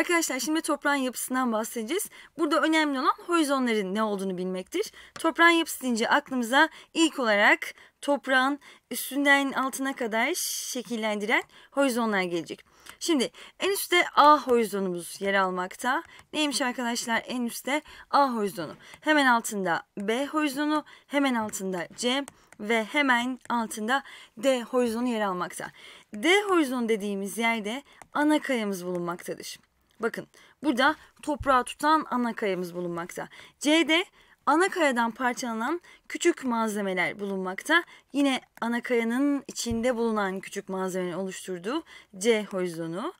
Arkadaşlar şimdi toprağın yapısından bahsedeceğiz. Burada önemli olan horizonların ne olduğunu bilmektir. Toprağın yapısı deyince aklımıza ilk olarak toprağın üstünden altına kadar şekillendiren horizonlar gelecek. Şimdi en üstte A horizonumuz yer almakta. Neymiş arkadaşlar en üstte A horizonu. Hemen altında B horizonu, hemen altında C ve hemen altında D horizonu yer almakta. D horizonu dediğimiz yerde ana kayamız bulunmaktadır. Bakın burada toprağı tutan ana kayamız bulunmakta. C'de ana kayadan parçalanan küçük malzemeler bulunmakta. Yine ana kayanın içinde bulunan küçük malzemenin oluşturduğu C horizonu.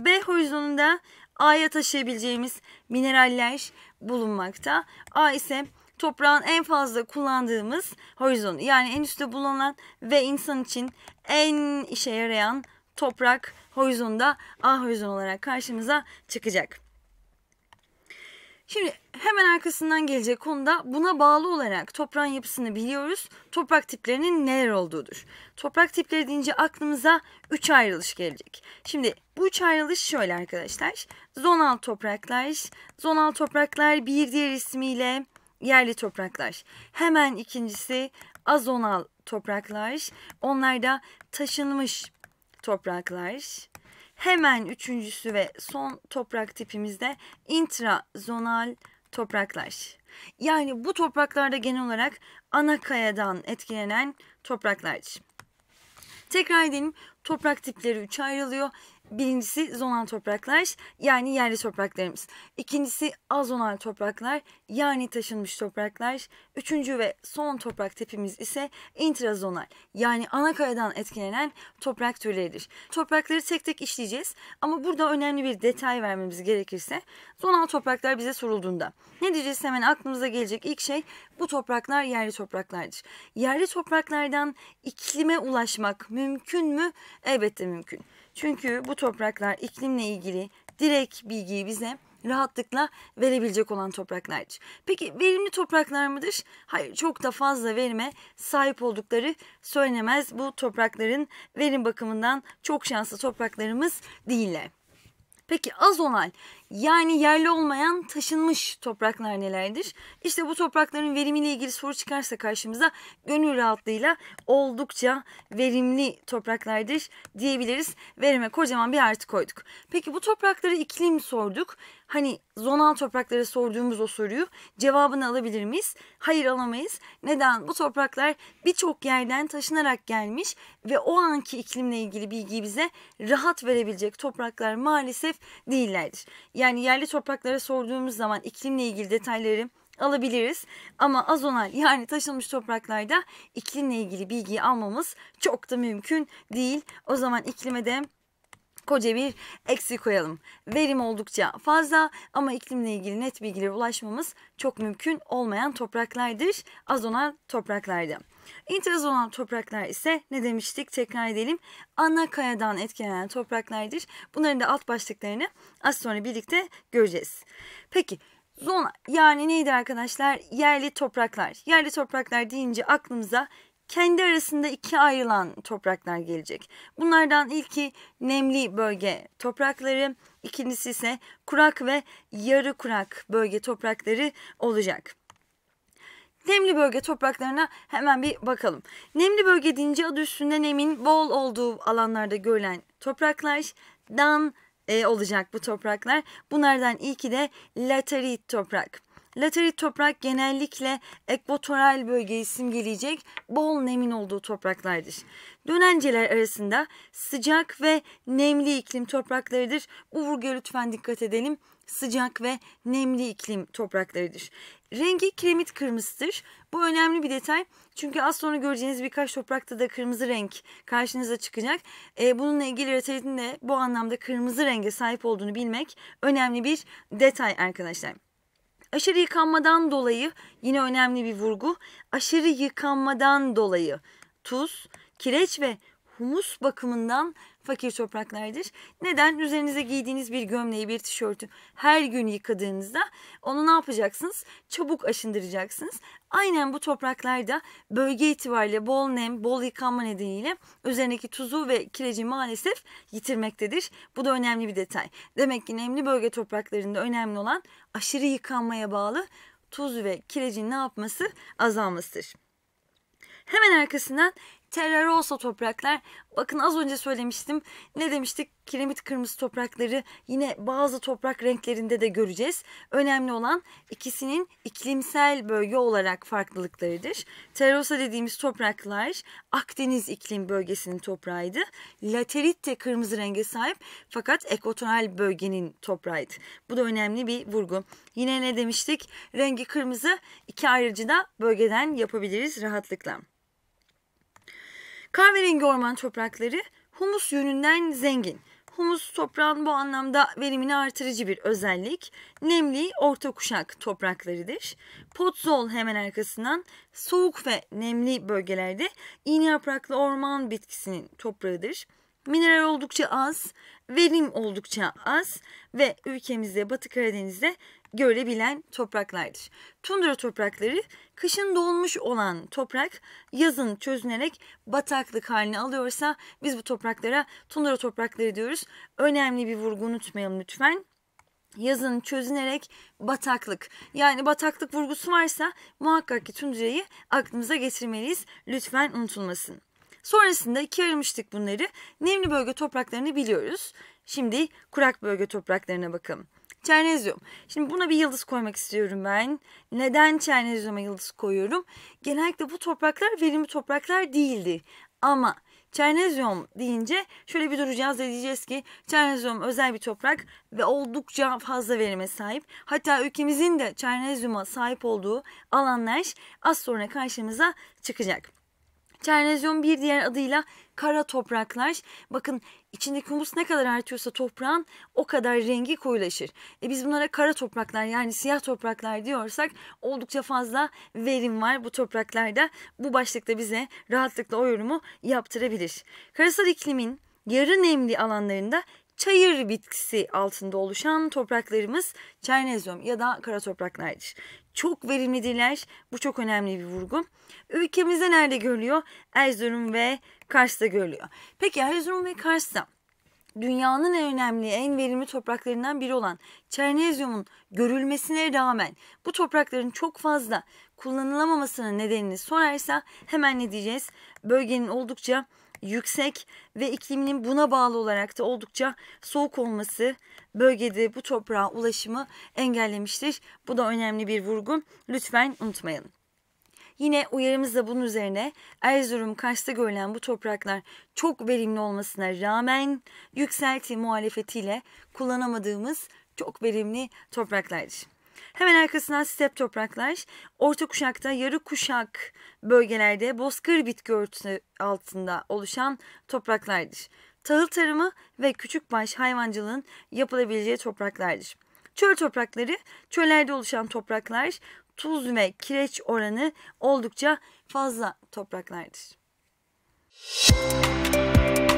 B horizonunda A'ya taşıyabileceğimiz mineraller bulunmakta. A ise toprağın en fazla kullandığımız horizon, yani en üstte bulunan ve insan için en işe yarayan toprak horizonda A horizon olarak karşımıza çıkacak. Şimdi hemen arkasından gelecek konuda buna bağlı olarak toprağın yapısını biliyoruz. Toprak tiplerinin neler olduğudur. Toprak tipleri deyince aklımıza 3 ayrılış gelecek. Şimdi bu 3 ayrılış şöyle arkadaşlar. Zonal topraklar, zonal topraklar bir diğer ismiyle yerli topraklar. Hemen ikincisi azonal topraklar. Onlar da taşınmış topraklar. Hemen üçüncüsü ve son toprak tipimizde intrazonal topraklar. Yani bu topraklarda genel olarak ana kayadan etkilenen topraklar. Tekrar edelim. Toprak tipleri 3 ayrılıyor. Birincisi zonal topraklar yani yerli topraklarımız. İkincisi azonal topraklar yani taşınmış topraklar. Üçüncü ve son toprak tipimiz ise intrazonal yani ana kayadan etkilenen toprak türleridir. Toprakları tek tek işleyeceğiz ama burada önemli bir detay vermemiz gerekirse zonal topraklar bize sorulduğunda ne diyeceğiz hemen aklımıza gelecek ilk şey bu topraklar yerli topraklardır. Yerli topraklardan iklime ulaşmak mümkün mü? Elbette mümkün. Çünkü bu topraklar iklimle ilgili direkt bilgiyi bize rahatlıkla verebilecek olan topraklardır. Peki verimli topraklar mıdır? Hayır çok da fazla verime sahip oldukları söylenemez. Bu toprakların verim bakımından çok şanslı topraklarımız değiller. Peki az olan yani yerli olmayan taşınmış topraklar nelerdir? İşte bu toprakların verimiyle ilgili soru çıkarsa karşımıza gönül rahatlığıyla oldukça verimli topraklardır diyebiliriz. Verime kocaman bir artı koyduk. Peki bu toprakları iklim sorduk. Hani zonal topraklara sorduğumuz o soruyu cevabını alabilir miyiz? Hayır alamayız. Neden? Bu topraklar birçok yerden taşınarak gelmiş ve o anki iklimle ilgili bilgiyi bize rahat verebilecek topraklar maalesef değillerdir yani yerli topraklara sorduğumuz zaman iklimle ilgili detayları alabiliriz. Ama azonal yani taşınmış topraklarda iklimle ilgili bilgiyi almamız çok da mümkün değil. O zaman iklime de koca bir eksi koyalım. Verim oldukça fazla ama iklimle ilgili net bilgilere ulaşmamız çok mümkün olmayan topraklardır. Azonal topraklarda. İntrazonal topraklar ise ne demiştik tekrar edelim. Ana kayadan etkilenen topraklardır. Bunların da alt başlıklarını az sonra birlikte göreceğiz. Peki zona yani neydi arkadaşlar? Yerli topraklar. Yerli topraklar deyince aklımıza kendi arasında iki ayrılan topraklar gelecek. Bunlardan ilki nemli bölge toprakları, ikincisi ise kurak ve yarı kurak bölge toprakları olacak. Nemli bölge topraklarına hemen bir bakalım. Nemli bölge deyince adı üstünde nemin bol olduğu alanlarda görülen topraklar dan e, olacak bu topraklar. Bunlardan ilki de laterit toprak. Laterit toprak genellikle ekvatoral bölgeyi simgeleyecek bol nemin olduğu topraklardır. Dönenceler arasında sıcak ve nemli iklim topraklarıdır. Bu vurguya lütfen dikkat edelim. Sıcak ve nemli iklim topraklarıdır. Rengi kiremit kırmızıdır. Bu önemli bir detay. Çünkü az sonra göreceğiniz birkaç toprakta da kırmızı renk karşınıza çıkacak. E, bununla ilgili retalitin de bu anlamda kırmızı renge sahip olduğunu bilmek önemli bir detay arkadaşlar. Aşırı yıkanmadan dolayı yine önemli bir vurgu. Aşırı yıkanmadan dolayı tuz, kireç ve humus bakımından fakir topraklardır. Neden? Üzerinize giydiğiniz bir gömleği, bir tişörtü her gün yıkadığınızda onu ne yapacaksınız? Çabuk aşındıracaksınız. Aynen bu topraklarda bölge itibariyle bol nem, bol yıkanma nedeniyle üzerindeki tuzu ve kireci maalesef yitirmektedir. Bu da önemli bir detay. Demek ki nemli bölge topraklarında önemli olan aşırı yıkanmaya bağlı tuz ve kirecin ne yapması azalmasıdır. Hemen arkasından Terör topraklar. Bakın az önce söylemiştim. Ne demiştik? Kiremit kırmızı toprakları yine bazı toprak renklerinde de göreceğiz. Önemli olan ikisinin iklimsel bölge olarak farklılıklarıdır. Terrosa dediğimiz topraklar Akdeniz iklim bölgesinin toprağıydı. Laterit de kırmızı renge sahip fakat ekvatoral bölgenin toprağıydı. Bu da önemli bir vurgu. Yine ne demiştik? Rengi kırmızı iki ayrıcı da bölgeden yapabiliriz rahatlıkla. Kahverengi orman toprakları humus yönünden zengin. Humus toprağın bu anlamda verimini artırıcı bir özellik. Nemli orta kuşak topraklarıdır. Potzol hemen arkasından soğuk ve nemli bölgelerde iğne yapraklı orman bitkisinin toprağıdır. Mineral oldukça az, verim oldukça az ve ülkemizde Batı Karadeniz'de görebilen topraklardır. Tundra toprakları kışın dolmuş olan toprak yazın çözünerek bataklık halini alıyorsa biz bu topraklara tundra toprakları diyoruz. Önemli bir vurgu unutmayalım lütfen yazın çözünerek bataklık. Yani bataklık vurgusu varsa muhakkak ki tundrayı aklımıza getirmeliyiz. Lütfen unutulmasın. Sonrasında ikiye ayırmıştık bunları. Nemli bölge topraklarını biliyoruz. Şimdi kurak bölge topraklarına bakalım. Çernezyum. Şimdi buna bir yıldız koymak istiyorum ben. Neden çernezyuma yıldız koyuyorum? Genellikle bu topraklar verimli topraklar değildi. Ama Çernezyum deyince şöyle bir duracağız ve diyeceğiz ki Çernezyum özel bir toprak ve oldukça fazla verime sahip. Hatta ülkemizin de Çernezyum'a sahip olduğu alanlar az sonra karşımıza çıkacak. Çernezyon bir diğer adıyla kara topraklar. Bakın içindeki humus ne kadar artıyorsa toprağın o kadar rengi koyulaşır. E biz bunlara kara topraklar yani siyah topraklar diyorsak oldukça fazla verim var bu topraklarda. Bu başlıkta bize rahatlıkla o yorumu yaptırabilir. Karasal iklimin yarı nemli alanlarında çayır bitkisi altında oluşan topraklarımız çernezyum ya da kara topraklardır. Çok verimlidirler. Bu çok önemli bir vurgu. Ülkemizde nerede görülüyor? Erzurum ve Kars'ta görülüyor. Peki Erzurum ve Kars'ta dünyanın en önemli, en verimli topraklarından biri olan çernezyumun görülmesine rağmen bu toprakların çok fazla kullanılamamasının nedenini sorarsa hemen ne diyeceğiz? Bölgenin oldukça yüksek ve ikliminin buna bağlı olarak da oldukça soğuk olması bölgede bu toprağa ulaşımı engellemiştir. Bu da önemli bir vurgu. Lütfen unutmayalım. Yine uyarımız da bunun üzerine Erzurum Kars'ta görülen bu topraklar çok verimli olmasına rağmen yükselti muhalefetiyle kullanamadığımız çok verimli topraklardır. Hemen arkasından step topraklar. Orta kuşakta yarı kuşak bölgelerde bozkır bitki örtüsü altında oluşan topraklardır. Tahıl tarımı ve küçükbaş hayvancılığın yapılabileceği topraklardır. Çöl toprakları, çöllerde oluşan topraklar, tuz ve kireç oranı oldukça fazla topraklardır. Müzik